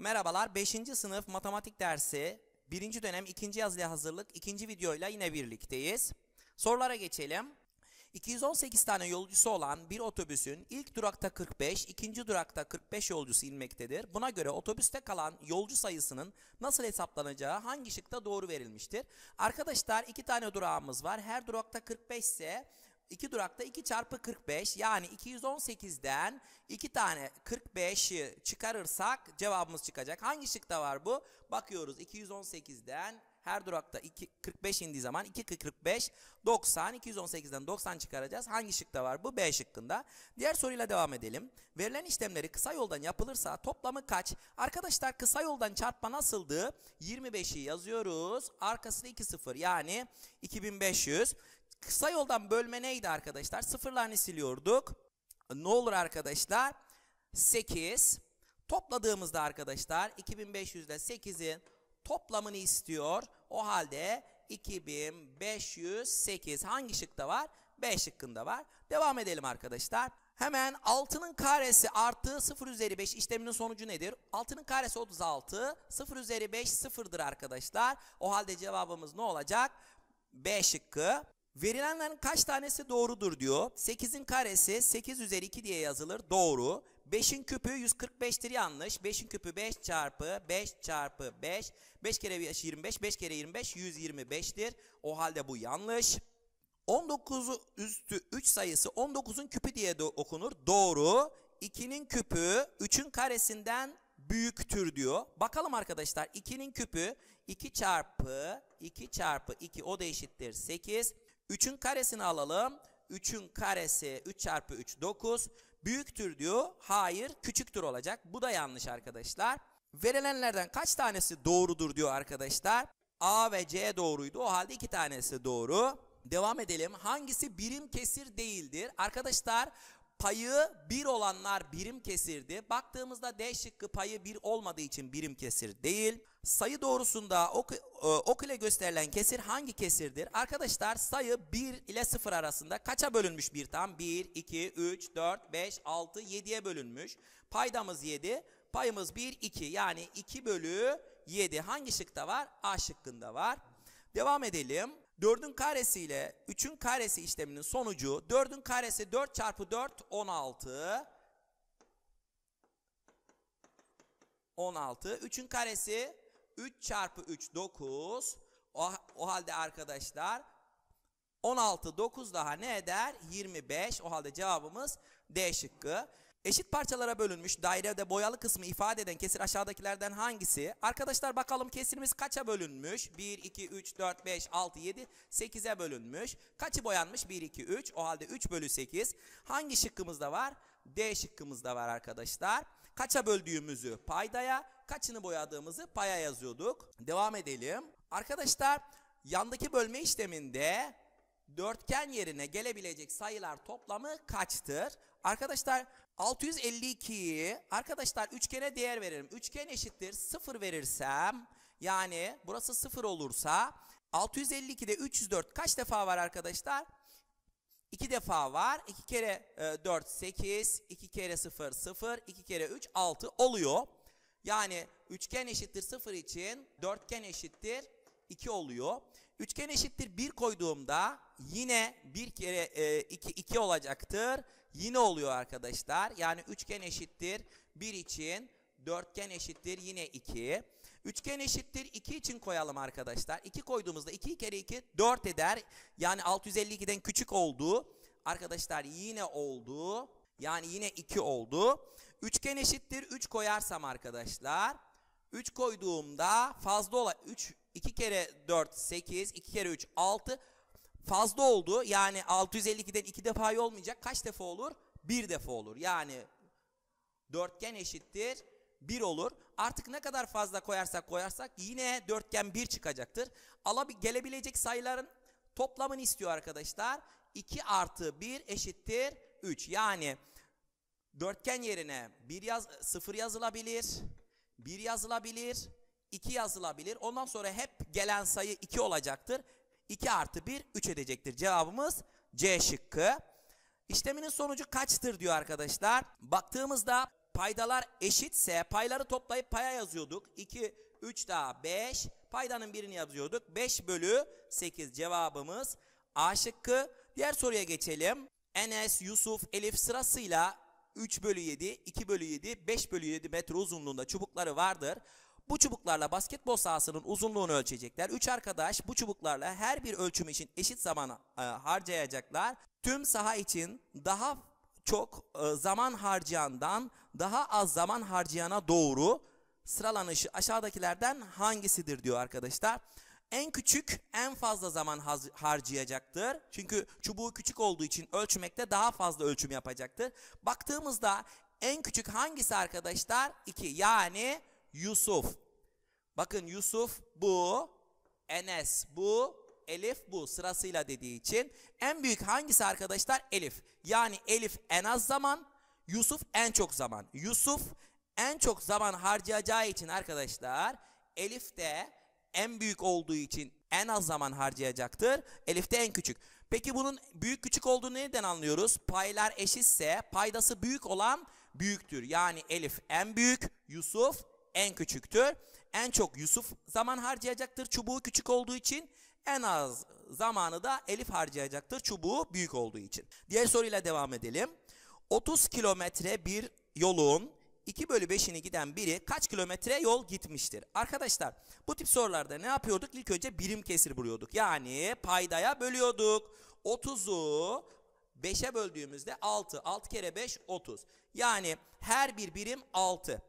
Merhabalar 5. sınıf matematik dersi 1. dönem 2. yazılı hazırlık 2. videoyla yine birlikteyiz. Sorulara geçelim. 218 tane yolcusu olan bir otobüsün ilk durakta 45, ikinci durakta 45 yolcusu inmektedir. Buna göre otobüste kalan yolcu sayısının nasıl hesaplanacağı hangi şıkta doğru verilmiştir? Arkadaşlar iki tane durağımız var. Her durakta 45 ise 2 durakta 2 çarpı 45 yani 218'den 2 tane 45'i çıkarırsak cevabımız çıkacak. Hangi şıkta var bu? Bakıyoruz 218'den her durakta 2, 45 indiği zaman 2 45 90 218'den 90 çıkaracağız. Hangi şıkta var bu? B şıkkında. Diğer soruyla devam edelim. Verilen işlemleri kısa yoldan yapılırsa toplamı kaç? Arkadaşlar kısa yoldan çarpma nasıldı? 25'i yazıyoruz. Arkasına 2 0 yani 2500. Kısa yoldan bölme neydi arkadaşlar? Sıfırlarını siliyorduk. Ne olur arkadaşlar? 8. Topladığımızda arkadaşlar 2500 ile 8'in toplamını istiyor. O halde 2508 hangi şıkta var? B şıkkında var. Devam edelim arkadaşlar. Hemen 6'nın karesi artı 0 üzeri 5 işleminin sonucu nedir? 6'nın karesi 36, 0 üzeri 5 0'dır arkadaşlar. O halde cevabımız ne olacak? B şıkkı. Verilenlerin kaç tanesi doğrudur diyor. 8'in karesi 8 üzeri 2 diye yazılır. Doğru. 5'in küpü 145'tir yanlış. 5'in küpü 5 çarpı 5 çarpı 5. 5 kere 5 25. 5 kere 25 125'tir. O halde bu yanlış. 19 üstü 3 sayısı 19'un küpü diye de okunur. Doğru. 2'nin küpü 3'ün karesinden büyüktür diyor. Bakalım arkadaşlar 2'nin küpü 2 çarpı 2 çarpı 2 o da eşittir 8. 3'ün karesini alalım. 3'ün karesi 3 çarpı 3 9. Büyüktür diyor. Hayır küçüktür olacak. Bu da yanlış arkadaşlar. Verilenlerden kaç tanesi doğrudur diyor arkadaşlar. A ve C doğruydu. O halde iki tanesi doğru. Devam edelim. Hangisi birim kesir değildir? Arkadaşlar payı 1 olanlar birim kesirdi. Baktığımızda D şıkkı payı 1 olmadığı için birim kesir değil. Sayı doğrusunda ok, e, ok ile gösterilen kesir hangi kesirdir? Arkadaşlar sayı 1 ile 0 arasında kaça bölünmüş bir tam? 1, 2, 3, 4, 5, 6, 7'ye bölünmüş. Paydamız 7, payımız 1, 2 yani 2 bölü 7 hangi şıkta var? A şıkkında var. Devam edelim. 4'ün karesi ile 3'ün karesi işleminin sonucu 4'ün karesi 4 çarpı 4 16 16 3'ün karesi 3 çarpı 3 9 o, o halde arkadaşlar 16 9 daha ne eder 25 o halde cevabımız D şıkkı Eşit parçalara bölünmüş dairede boyalı kısmı ifade eden kesir aşağıdakilerden hangisi? Arkadaşlar bakalım kesirimiz kaça bölünmüş? 1, 2, 3, 4, 5, 6, 7, 8'e bölünmüş. Kaçı boyanmış? 1, 2, 3. O halde 3 bölü 8. Hangi şıkkımızda var? D şıkkımızda var arkadaşlar. Kaça böldüğümüzü paydaya, kaçını boyadığımızı paya yazıyorduk. Devam edelim. Arkadaşlar yandaki bölme işleminde dörtgen yerine gelebilecek sayılar toplamı kaçtır? Arkadaşlar 652'yi arkadaşlar üçgene değer veririm. Üçgen eşittir 0 verirsem yani burası 0 olursa 652'de 304 kaç defa var arkadaşlar? 2 defa var. 2 kere 4 8, 2 kere 0 0, 2 kere 3 6 oluyor. Yani üçgen eşittir 0 için dörtgen eşittir 2 oluyor. Üçgen eşittir 1 koyduğumda yine 1 kere e, 2 olacaktır yine oluyor arkadaşlar. Yani üçgen eşittir 1 için, dörtgen eşittir yine 2. Üçgen eşittir 2 için koyalım arkadaşlar. 2 koyduğumuzda 2 kere 2 4 eder. Yani 652'den küçük oldu. Arkadaşlar yine oldu. Yani yine 2 oldu. Üçgen eşittir 3 koyarsam arkadaşlar. 3 koyduğumda fazla olan 3 2 kere 4 8 2 kere 3 6 fazla oldu. Yani 652'den iki defa olmayacak. Kaç defa olur? Bir defa olur. Yani dörtgen eşittir 1 olur. Artık ne kadar fazla koyarsak koyarsak yine dörtgen 1 çıkacaktır. Alabi gelebilecek sayıların toplamını istiyor arkadaşlar. 2 artı 1 eşittir 3. Yani dörtgen yerine 1 yaz 0 yazılabilir, 1 yazılabilir, 2 yazılabilir. Ondan sonra hep gelen sayı 2 olacaktır. 2 artı 1 3 edecektir. Cevabımız C şıkkı. İşleminin sonucu kaçtır diyor arkadaşlar. Baktığımızda paydalar eşitse payları toplayıp paya yazıyorduk. 2, 3 daha 5. Paydanın birini yazıyorduk. 5 bölü 8 cevabımız A şıkkı. Diğer soruya geçelim. Enes, Yusuf, Elif sırasıyla 3 bölü 7, 2 bölü 7, 5 bölü 7 metre uzunluğunda çubukları vardır. Bu çubuklarla basketbol sahasının uzunluğunu ölçecekler. Üç arkadaş bu çubuklarla her bir ölçüm için eşit zaman e, harcayacaklar. Tüm saha için daha çok e, zaman harcayandan daha az zaman harcayana doğru sıralanışı aşağıdakilerden hangisidir diyor arkadaşlar. En küçük en fazla zaman harcayacaktır. Çünkü çubuğu küçük olduğu için ölçmekte daha fazla ölçüm yapacaktır. Baktığımızda en küçük hangisi arkadaşlar? 2 yani Yusuf. Bakın Yusuf bu, Enes bu, Elif bu sırasıyla dediği için en büyük hangisi arkadaşlar? Elif. Yani Elif en az zaman, Yusuf en çok zaman. Yusuf en çok zaman harcayacağı için arkadaşlar Elif de en büyük olduğu için en az zaman harcayacaktır. Elif de en küçük. Peki bunun büyük küçük olduğunu neden anlıyoruz? Paylar eşitse paydası büyük olan büyüktür. Yani Elif en büyük, Yusuf en küçüktü. En çok Yusuf zaman harcayacaktır çubuğu küçük olduğu için. En az zamanı da Elif harcayacaktır çubuğu büyük olduğu için. Diğer soruyla devam edelim. 30 kilometre bir yolun 2 bölü 5'ini giden biri kaç kilometre yol gitmiştir? Arkadaşlar bu tip sorularda ne yapıyorduk? İlk önce birim kesir buluyorduk. Yani paydaya bölüyorduk. 30'u 5'e böldüğümüzde 6. 6 kere 5 30. Yani her bir birim 6.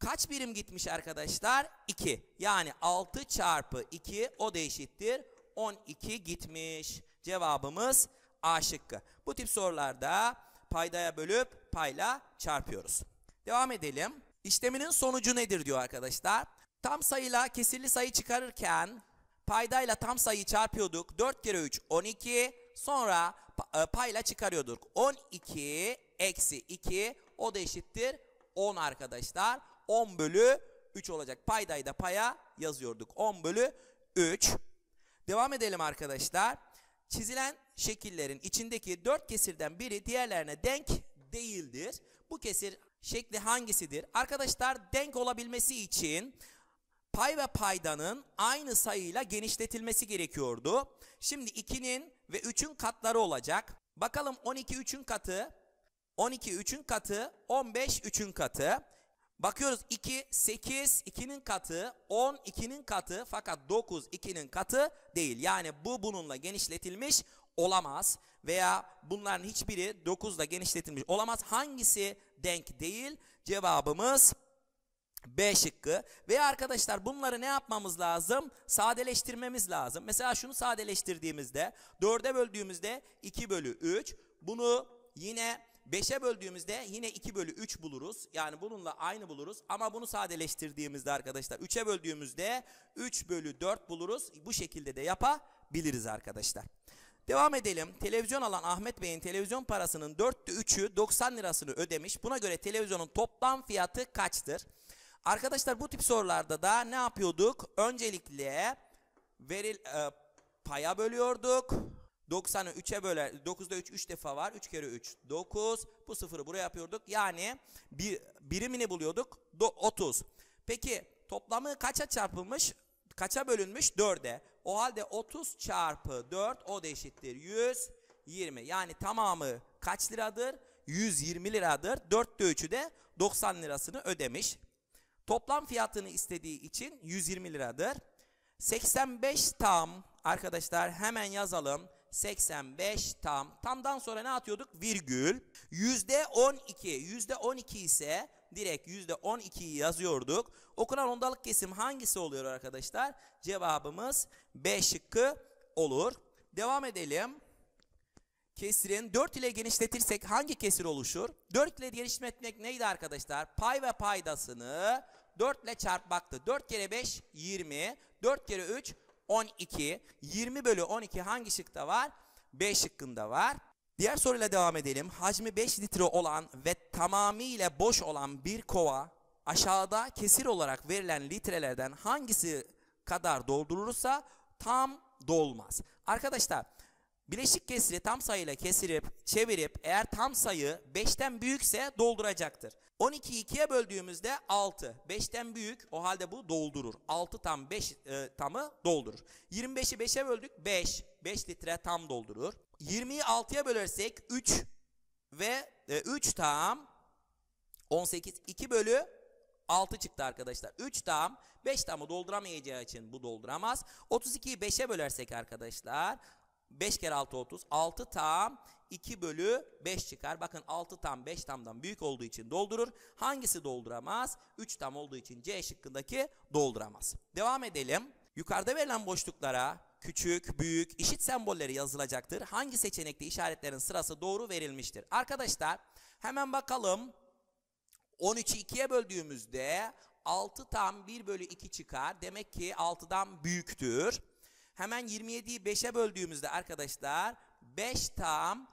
Kaç birim gitmiş arkadaşlar? 2. Yani 6 çarpı 2 o da eşittir. 12 gitmiş. Cevabımız A şıkkı. Bu tip sorularda paydaya bölüp payla çarpıyoruz. Devam edelim. İşleminin sonucu nedir diyor arkadaşlar. Tam sayıyla kesirli sayı çıkarırken paydayla tam sayıyı çarpıyorduk. 4 kere 3 12 sonra e, payla çıkarıyorduk. 12 eksi 2 o da eşittir 10 arkadaşlar. 10 bölü 3 olacak. Paydayı da paya yazıyorduk. 10 bölü 3. Devam edelim arkadaşlar. Çizilen şekillerin içindeki 4 kesirden biri diğerlerine denk değildir. Bu kesir şekli hangisidir? Arkadaşlar denk olabilmesi için pay ve paydanın aynı sayıyla genişletilmesi gerekiyordu. Şimdi 2'nin ve 3'ün katları olacak. Bakalım 12 3'ün katı, 12 3'ün katı, 15 3'ün katı. Bakıyoruz 2, 8, 2'nin katı, 10, 2'nin katı fakat 9, 2'nin katı değil. Yani bu bununla genişletilmiş olamaz veya bunların hiçbiri 9 ile genişletilmiş olamaz. Hangisi denk değil? Cevabımız B şıkkı. Ve arkadaşlar bunları ne yapmamız lazım? Sadeleştirmemiz lazım. Mesela şunu sadeleştirdiğimizde 4'e böldüğümüzde 2 bölü 3. Bunu yine 5'e böldüğümüzde yine 2 bölü 3 buluruz. Yani bununla aynı buluruz. Ama bunu sadeleştirdiğimizde arkadaşlar 3'e böldüğümüzde 3 bölü 4 buluruz. Bu şekilde de yapabiliriz arkadaşlar. Devam edelim. Televizyon alan Ahmet Bey'in televizyon parasının 4'te 3'ü 90 lirasını ödemiş. Buna göre televizyonun toplam fiyatı kaçtır? Arkadaşlar bu tip sorularda da ne yapıyorduk? Öncelikle veril, e, paya bölüyorduk. 90'ı 3'e böler. 9'da 3 3 defa var. 3 kere 3 9. Bu sıfırı buraya yapıyorduk. Yani bir, birimini buluyorduk. Do, 30. Peki toplamı kaça çarpılmış? Kaça bölünmüş? 4'e. O halde 30 çarpı 4 o da eşittir. 120. Yani tamamı kaç liradır? 120 liradır. 4'te 3'ü de 90 lirasını ödemiş. Toplam fiyatını istediği için 120 liradır. 85 tam arkadaşlar hemen yazalım. 85 tam. Tamdan sonra ne atıyorduk? Virgül. yüzde %12. yüzde %12 ise direkt yüzde %12'yi yazıyorduk. Okunan ondalık kesim hangisi oluyor arkadaşlar? Cevabımız B şıkkı olur. Devam edelim. Kesirin 4 ile genişletirsek hangi kesir oluşur? 4 ile genişletmek neydi arkadaşlar? Pay ve paydasını 4 ile çarpmaktı. 4 kere 5 20, 4 kere 3 12. 20 bölü 12 hangi şıkta var? 5 şıkkında var. Diğer soruyla devam edelim. Hacmi 5 litre olan ve tamamıyla boş olan bir kova aşağıda kesir olarak verilen litrelerden hangisi kadar doldurulursa tam dolmaz. Arkadaşlar bileşik kesiri tam sayıyla kesirip çevirip eğer tam sayı 5'ten büyükse dolduracaktır. 12'yi 2'ye böldüğümüzde 6. 5'ten büyük o halde bu doldurur. 6 tam 5 e, tamı doldurur. 25'i 5'e böldük 5. 5 litre tam doldurur. 20'yi 6'ya bölersek 3 ve e, 3 tam 18. 2 bölü 6 çıktı arkadaşlar. 3 tam 5 tamı dolduramayacağı için bu dolduramaz. 32'yi 5'e bölersek arkadaşlar 5 kere 6 30. 6 tam 2 bölü 5 çıkar. Bakın 6 tam 5 tamdan büyük olduğu için doldurur. Hangisi dolduramaz? 3 tam olduğu için C şıkkındaki dolduramaz. Devam edelim. Yukarıda verilen boşluklara küçük, büyük, işit sembolleri yazılacaktır. Hangi seçenekte işaretlerin sırası doğru verilmiştir? Arkadaşlar hemen bakalım. 13'ü 2'ye böldüğümüzde 6 tam 1 bölü 2 çıkar. Demek ki 6'dan büyüktür. Hemen 27'yi 5'e böldüğümüzde arkadaşlar 5 tam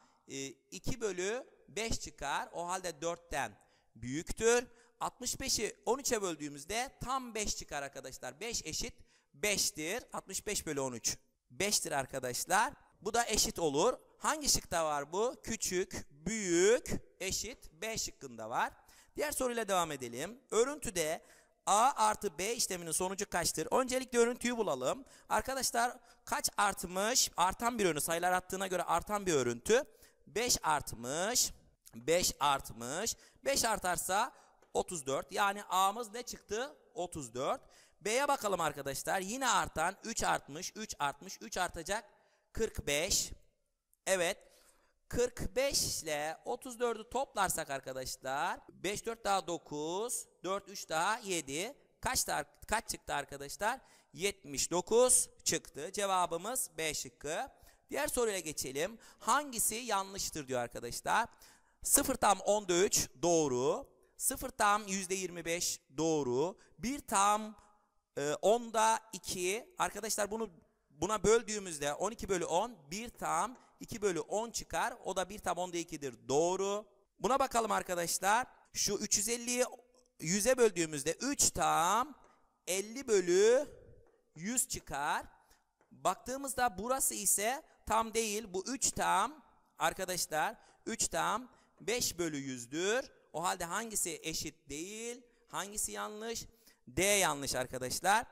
2 e, bölü 5 çıkar. O halde 4'ten büyüktür. 65'i 13'e böldüğümüzde tam 5 çıkar arkadaşlar. 5 eşit 5'tir. 65 bölü 13 5'tir arkadaşlar. Bu da eşit olur. Hangi şıkta var bu? Küçük, büyük, eşit, B şıkkında var. Diğer soruyla devam edelim. Örüntüde A artı B işleminin sonucu kaçtır? Öncelikle örüntüyü bulalım. Arkadaşlar kaç artmış? Artan bir örüntü. Sayılar attığına göre artan bir örüntü. 5 artmış. 5 artmış. 5 artarsa 34. Yani A'mız ne çıktı? 34. B'ye bakalım arkadaşlar. Yine artan 3 artmış. 3 artmış. 3 artacak 45. Evet. 45 ile 34'ü toplarsak arkadaşlar 5 4 daha 9 4 3 daha 7 kaç, da, kaç çıktı arkadaşlar? 79 çıktı. Cevabımız B şıkkı. Diğer soruya geçelim. Hangisi yanlıştır diyor arkadaşlar. 0 tam 13 doğru. 0 tam %25 doğru. 1 tam e, 10'da 2. Arkadaşlar bunu buna böldüğümüzde 12 bölü 10 1 tam 2 bölü 10 çıkar. O da 1 tam onda 2'dir. Doğru. Buna bakalım arkadaşlar. Şu 350'yi 100'e böldüğümüzde 3 tam 50 bölü 100 çıkar. Baktığımızda burası ise tam değil. Bu 3 tam arkadaşlar 3 tam 5 bölü 100'dür. O halde hangisi eşit değil? Hangisi yanlış? D yanlış arkadaşlar.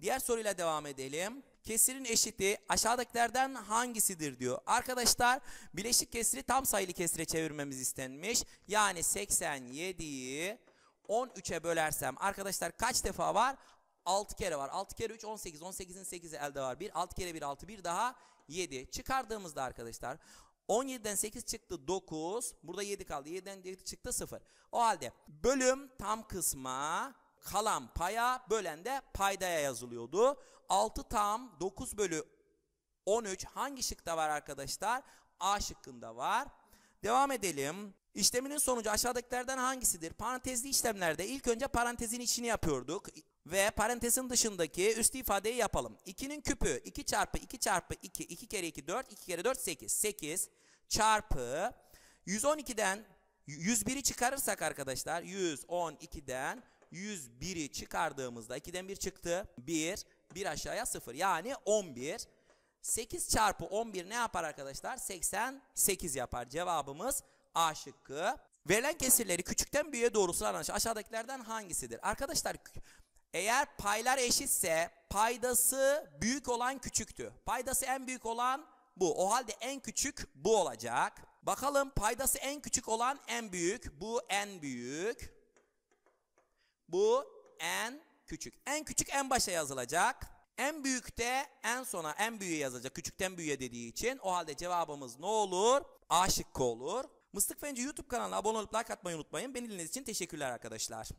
Diğer soruyla devam edelim kesirin eşiti aşağıdakilerden hangisidir diyor. Arkadaşlar bileşik kesiri tam sayılı kesire çevirmemiz istenmiş. Yani 87'yi 13'e bölersem arkadaşlar kaç defa var? 6 kere var. 6 kere 3 18. 18'in 8'i elde var. 1 6 kere 1 6 1 daha 7. Çıkardığımızda arkadaşlar 17'den 8 çıktı 9. Burada 7 kaldı. 7'den 7 çıktı 0. O halde bölüm tam kısma kalan paya, bölen de paydaya yazılıyordu. 6 tam 9 bölü 13 hangi şıkta var arkadaşlar? A şıkkında var. Devam edelim. İşleminin sonucu aşağıdakilerden hangisidir? Parantezli işlemlerde ilk önce parantezin içini yapıyorduk ve parantezin dışındaki üst ifadeyi yapalım. 2'nin küpü 2 çarpı 2 çarpı 2, 2 kere 2 4, 2 kere 4 8. 8 çarpı 112'den 101'i çıkarırsak arkadaşlar 112'den 101'i çıkardığımızda 2'den 1 çıktı. 1, 1 aşağıya 0. Yani 11. 8 çarpı 11 ne yapar arkadaşlar? 88 yapar. Cevabımız A şıkkı. Verilen kesirleri küçükten büyüğe doğru sıralanmış. Aşağıdakilerden hangisidir? Arkadaşlar eğer paylar eşitse paydası büyük olan küçüktü. Paydası en büyük olan bu. O halde en küçük bu olacak. Bakalım paydası en küçük olan en büyük. Bu en büyük. Bu en küçük. En küçük en başa yazılacak. En büyük de en sona en büyüğe yazılacak. Küçükten büyüğe dediği için. O halde cevabımız ne olur? A şıkkı olur. Mıstık Fenci YouTube kanalına abone olup like atmayı unutmayın. Beni dinlediğiniz için teşekkürler arkadaşlar.